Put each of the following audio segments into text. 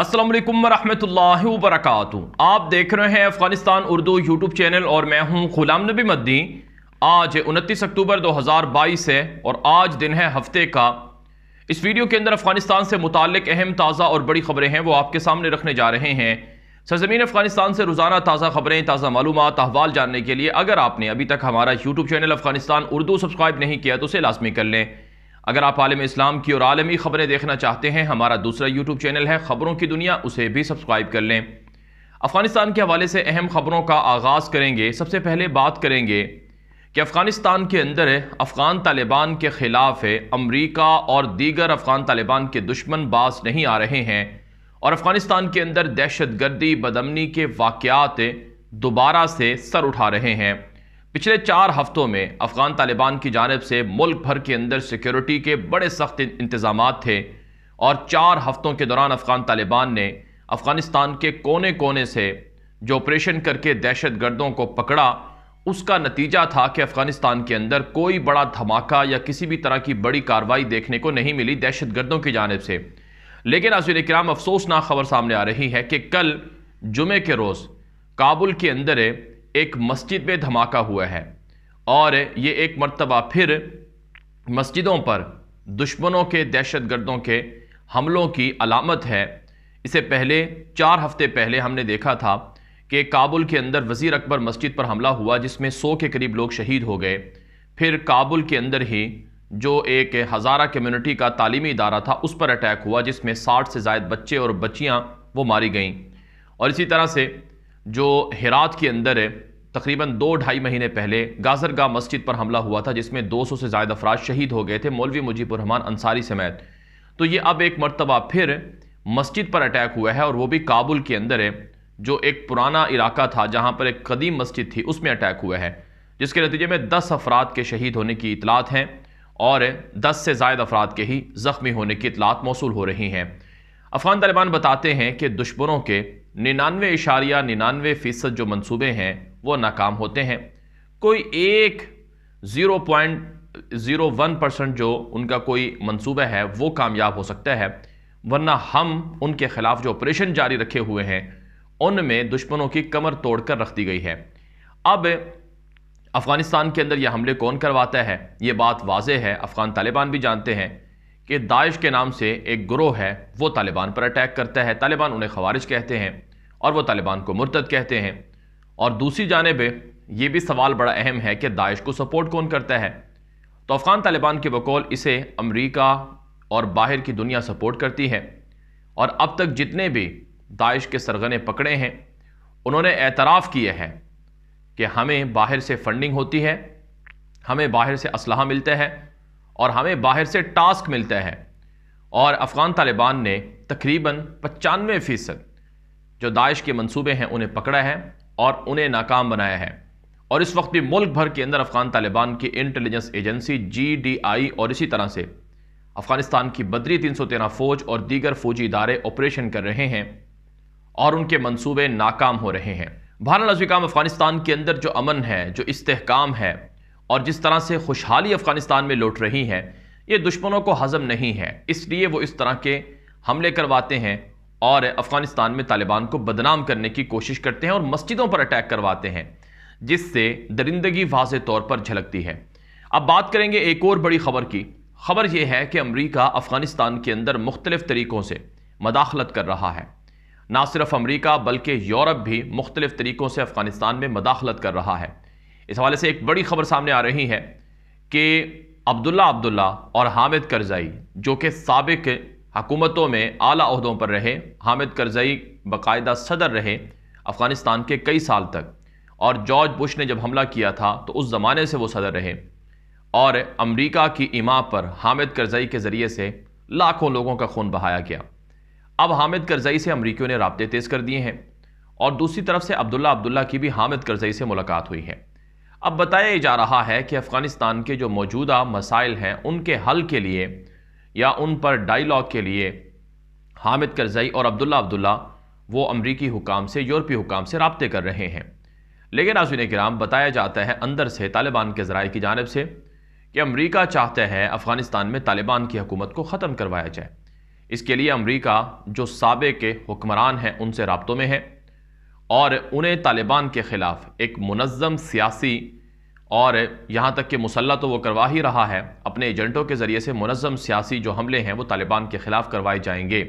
असलम वरहमल वरक आप देख रहे हैं अफगानिस्तान उर्दू यूट्यूब चैनल और मैं हूं गुलाम नबी मद्दी आज उनतीस अक्टूबर 2022 है और आज दिन है हफ्ते का इस वीडियो के अंदर अफगानिस्तान से मुतक अहम ताज़ा और बड़ी खबरें हैं वो आपके सामने रखने जा रहे हैं सरजमीन अफगानिस्तान से रोज़ाना ताज़ा खबरें ताज़ा मालूम अहवाल जानने के लिए अगर आपने अभी तक हमारा YouTube channel Afghanistan Urdu subscribe नहीं किया तो उसे लाजमी कर लें अगर आप आलम इस्लाम की और आलमी ख़बरें देखना चाहते हैं हमारा दूसरा यूट्यूब चैनल है ख़बरों की दुनिया उसे भी सब्सक्राइब कर लें अफ़गानिस्तान के हवाले से अहम ख़बरों का आगाज़ करेंगे सबसे पहले बात करेंगे कि अफ़गानिस्तान के अंदर अफ़गान तालिबान के ख़िलाफ़ अमरीका और दीगर अफ़गान तालिबान के दुश्मन बास नहीं आ रहे हैं और अफ़गानिस्तान के अंदर दहशत गर्दी बदमनी के वाकत दोबारा से सर उठा रहे हैं पिछले चार हफ्तों में अफगान तालिबान की जानब से मुल्क भर के अंदर सिक्योरिटी के बड़े सख्त इंतजाम थे और चार हफ्तों के दौरान अफगान तालिबान ने अफगानिस्तान के कोने कोने से जो ऑपरेशन करके दहशत गर्दों को पकड़ा उसका नतीजा था कि अफगानिस्तान के अंदर कोई बड़ा धमाका या किसी भी तरह की बड़ी कार्रवाई देखने को नहीं मिली दहशत गर्दों की जानब से लेकिन आज कराम अफसोसनाक खबर सामने आ रही है कि कल जुमे के रोज़ काबुल के अंदर एक मस्जिद में धमाका हुआ है और ये एक मरतबा फिर मस्जिदों पर दुश्मनों के दहशत गर्दों के हमलों की अलामत है इसे पहले चार हफ्ते पहले हमने देखा था कि काबुल के अंदर वज़ीर अकबर मस्जिद पर हमला हुआ जिसमें सौ के करीब लोग शहीद हो गए फिर काबुल के अंदर ही जो एक हज़ारा कम्युनिटी का तालीमी इदारा था उस पर अटैक हुआ जिसमें साठ से जायद बच्चे और बच्चियाँ वो मारी गईं और इसी तरह से जो हिरात के अंदर है तकरीबन दो ढाई महीने पहले गाजरगा मस्जिद पर हमला हुआ था जिसमें 200 से ज़ायद अफराज शहीद हो गए थे मौलवी मुजीबरहमान अंसारी समेत तो ये अब एक मरतबा फिर मस्जिद पर अटैक हुआ है और वो भी काबुल के अंदर है जो एक पुराना इलाका था जहाँ पर एक कदीम मस्जिद थी उसमें अटैक हुआ है जिसके नतीजे में दस अफराद के शहीद होने की इतलात हैं और दस से जायद अफराद के ही ज़ख्मी होने की इतलात मौसू हो रही हैं अफगान तालिबान बताते हैं कि दुश्मनों के निन्यानवे इशारिया निन्यानवे फ़ीसद जो मंसूबे हैं वो नाकाम होते हैं कोई एक zero point zero one percent जो उनका कोई मंसूबा है वो कामयाब हो सकता है वरना हम उनके ख़िलाफ़ जो ऑपरेशन जारी रखे हुए हैं उनमें दुश्मनों की कमर तोड़ कर रख दी गई है अब अफ़गानिस्तान के अंदर यह हमले कौन करवाता है ये बात वाज है अफ़गान तालिबान भी जानते हैं कि दाइश के नाम से एक ग्रोह है वो तालिबान पर अटैक करता है तालिबान उन्हें खवारिज कहते हैं और वह तालिबान को मुर्तद कहते हैं और दूसरी जानब ये भी सवाल बड़ा अहम है कि दाइश को सपोर्ट कौन करता है तो अफ़गान तालिबान के बकौल इसे अमरीका और बाहर की दुनिया सपोर्ट करती है और अब तक जितने भी दाइश के सरगने पकड़े हैं उन्होंने एतराफ़ किए हैं कि हमें बाहर से फंडिंग होती है हमें बाहर से असलाह मिलता है और हमें बाहर से टास्क मिलता है और अफ़गान तालिबान ने तकरीबन पचानवे फ़ीसद जो दाइश के मंसूबे हैं उन्हें पकड़ा है और उन्हें नाकाम बनाया है और इस वक्त भी मुल्क भर के अंदर अफ़गान तालिबान की intelligence agency G D I और इसी तरह से अफ़गानिस्तान की बदरी तीन सौ तेरह फ़ौज और दीगर फौजी इदारे ऑपरेशन कर रहे हैं और उनके मंसूबे नाकाम हो रहे हैं भारत नजवी अफ़गानिस्तान के अंदर जो अमन है जो इस्तेकाम है और जिस तरह से खुशहाली अफ़गानिस्तान में लौट रही है ये दुश्मनों को हजम नहीं है इसलिए वो इस तरह के हमले करवाते हैं और अफ़गानिस्तान में तालिबान को बदनाम करने की कोशिश करते हैं और मस्जिदों पर अटैक करवाते हैं जिससे दरिंदगी वाज तौर पर झलकती है अब बात करेंगे एक और बड़ी खबर की खबर यह है कि अमरीका अफ़गानिस्तान के अंदर मुख्तलिफ़ तरीक़ों से मदाखलत कर रहा है ना सिर्फ अमरीका बल्कि यूरोप भी मुख्तलिफ़ तरीक़ों से अफ़गानिस्तान में मदाखलत कर रहा है इस हवाले से एक बड़ी खबर सामने आ रही है कि अब्दुल्ला अब्दुल्ला और हामिद करजई जो कि सबक हकूमतों में आला अहदों पर रहे हामिद करजई बाकायदा सदर रहे अफ़गानिस्तान के कई साल तक और जॉर्ज बुश ने जब हमला किया था तो उस ज़माने से वो सदर रहे और अमरीका की इमा पर हामिद करजई के ज़रिए से लाखों लोगों का खून बहाया गया अब हामिद करजई से अमरीकियों ने रबते तेज़ कर दिए हैं और दूसरी तरफ से अब्दुल्ला अब्दुल्ला की भी हामिद करजई से मुलाकात हुई है अब बताया जा रहा है कि अफ़गानिस्तान के जो मौजूदा मसाइल हैं उनके हल के लिए या उन पर डायलॉग के लिए हामिद करजई और अब्दुल्ला अब्दुल्ला वो अमरीकी हुकाम से यूरोपी हुकाम से रबते कर रहे हैं लेकिन नाजुन कराम बताया जाता है अंदर से तालिबान के ज़रा की जानब से कि अमरीका चाहता है अफ़गानिस्तान में तालिबान की हकूमत को ख़त्म करवाया जाए इसके लिए अमरीका जो सबक के हुक्मरान हैं उनसे रबतों में है और उन्हें तालिबान के ख़िलाफ़ एक मनज़म सियासी और यहाँ तक कि मुसल्ला तो वो करवा ही रहा है अपने एजेंटों के ज़रिए से मनज़म सियासी जो हमले हैं वो तालिबान के ख़िलाफ़ करवाए जाएंगे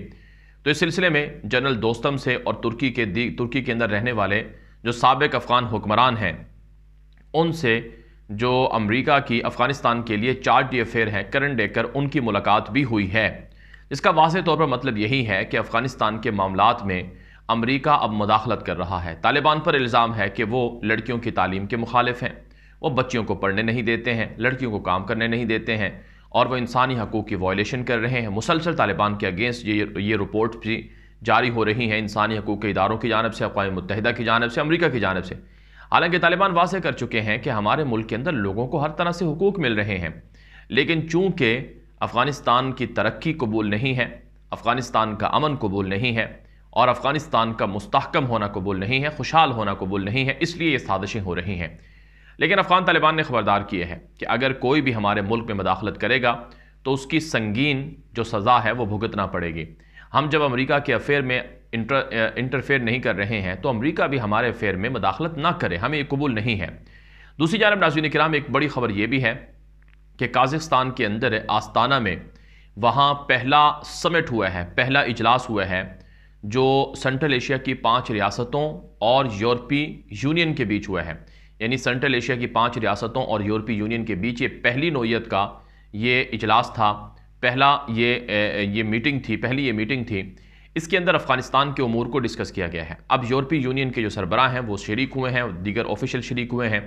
तो इस सिलसिले में जनरल दोस्तम से और तुर्की के दी तुर्की के अंदर रहने वाले जो सबक अफ़गान हुक्मरान हैं उनसे जो अमरीका की अफ़गानिस्तान के लिए चार्ट अफेयर हैं करण डेकर उनकी मुलाकात भी हुई है इसका वाज तौर पर मतलब यही है कि अफ़गानिस्तान के मामला में अमरीका अब मुदाखलत कर रहा है तालिबान पर इल्ज़ाम है कि वो लड़कियों की तालीम के मुखालिफ हैं वो बच्चियों को पढ़ने नहीं देते हैं लड़कियों को काम करने नहीं देते हैं और वह इंसानी हकूक़ की वॉयलेशन कर रहे हैं मुसलसल तालिबान के अगेंस्ट ये ये रिपोर्ट भी जारी हो रही हैं इंसानी हकूक़ के इदारों की जानब से अकवा मुतहद की जानब से अमरीका की जानब से हालांकि तालिबान वाजे कर चुके हैं कि हमारे मुल्क के अंदर लोगों को हर तरह से हकूक़ मिल रहे हैं लेकिन चूँकि अफ़गानिस्तान की तरक्की कबूल नहीं है अफ़गानिस्तान का अमन कबूल नहीं है और अफ़गानिस्तान का मुस्तकम होना कबूल नहीं है खुशहाल होना कबूल नहीं है इसलिए ये साजिशें हो रही हैं लेकिन अफ़गान तालिबान ने खबरदार किए हैं कि अगर कोई भी हमारे मुल्क में मदाखलत करेगा तो उसकी संगीन जो सज़ा है वो भुगतना पड़ेगी हम जब अमेरिका के अफेयर में इंटर इंटरफेयर नहीं कर रहे हैं तो अमेरिका भी हमारे अफेयर में मदाखलत ना करे हमें ये कबूल नहीं है दूसरी जानब नाजीन कराम एक बड़ी खबर ये भी है कि काज़िस्तान के अंदर आस्ताना में वहाँ पहला समिट हुआ है पहला इजलास हुआ है जो सेंट्रल एशिया की पांच रियासतों और यूरोपीय यूनियन के बीच हुआ है यानी सेंट्रल एशिया की पांच रियासतों और यूरोपीय यूनियन के बीच ये पहली नोयत का ये इजलास था पहला ये ये मीटिंग थी पहली ये मीटिंग थी इसके अंदर अफगानिस्तान के अमूर को डिस्कस किया गया है अब यूरोपीय यूनियन के जो सरबराह हैं वो शरीक हुए हैं दीगर ऑफिशियल शरीक हुए हैं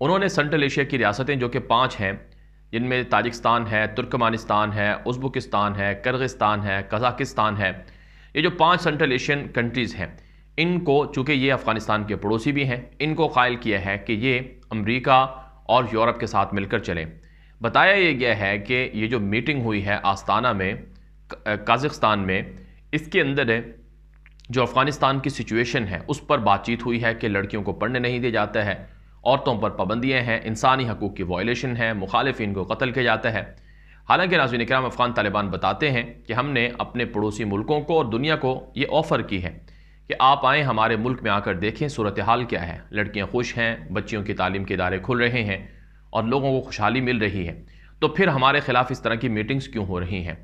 उन्होंने सेंट्रल एशिया की रियासतें जो कि पाँच हैं जिनमें ताजिकस्तान है तुर्कमानिस्तान है उज्बकिस्तान है करगिस्तान है कजाकिस्तान है ये जो पांच सेंट्रल एशियन कंट्रीज़ हैं इनको चूँकि ये अफ़गानिस्तान के पड़ोसी भी हैं इनको कायल किया है कि ये अमरीका और यूरोप के साथ मिलकर चलें बताया ये गया है कि ये जो मीटिंग हुई है आस्ताना में काज़िस्तान में इसके अंदर जो अफ़गानिस्तान की सिचुएशन है उस पर बातचीत हुई है कि लड़कियों को पढ़ने नहीं दिया जाता है औरतों पर पाबंदियाँ हैं इंसानी हकूक़ की वॉयलेशन है मुखालफिन को कत्ल किया जाता है हालांकि नाजीन कराम अफगान तालिबान बताते हैं कि हमने अपने पड़ोसी मुल्कों को और दुनिया को ये ऑफ़र की है कि आप आएँ हमारे मुल्क में आकर देखें सूरत हाल क्या है लड़कियाँ खुश हैं बच्चियों की तालीम के इदारे खुल रहे हैं और लोगों को खुशहाली मिल रही है तो फिर हमारे ख़िलाफ़ इस तरह की मीटिंग्स क्यों हो रही हैं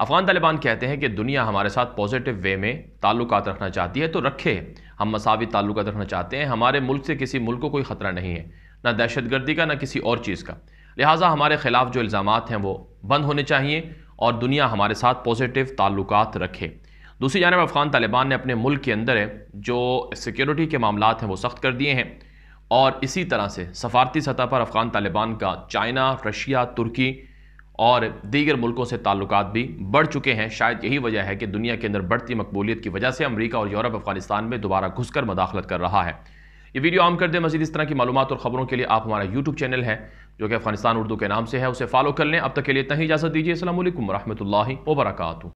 अफगान तालिबान कहते हैं कि दुनिया हमारे साथ पॉजिटिव वे में ताल्लुक रखना चाहती है तो रखे हम मसावी ताल्लुक रखना चाहते हैं हमारे मुल्क से किसी मुल्क को कोई ख़तरा नहीं है ना दहशत गर्दी का ना किसी और चीज़ का लिहाजा हमारे ख़िलाफ़ जो इल्ज़ाम हैं वो बंद होने चाहिए और दुनिया हमारे साथ पॉजिटिव ताल्लुक रखे दूसरी जानब अफ़गान तालिबान ने अपने मुल्क के अंदर जो सिक्योरिटी के मामला हैं वो सख्त कर दिए हैं और इसी तरह से सफारती सतह पर अफ़गान तालिबान का चाइना रशिया तुर्की और दीगर मुल्कों से ताल्लुक भी बढ़ चुके हैं शायद यही वजह है कि दुनिया के अंदर बढ़ती मकबूलियत की वजह से अमरीका और यूरोप अफगानिस्तान में दोबारा घुसकर मदाखलत कर रहा है ये वीडियो आम कर दें मजीद इस तरह की मालूम और ख़बरों के लिए आप हमारा यूट्यूब चैनल है जो कि अफगानिस्तान उर्दू के नाम से है उसे फॉलो कर लें अब तक के लिए इतना ही इजाजत दीजिए असल वरहमल वर्का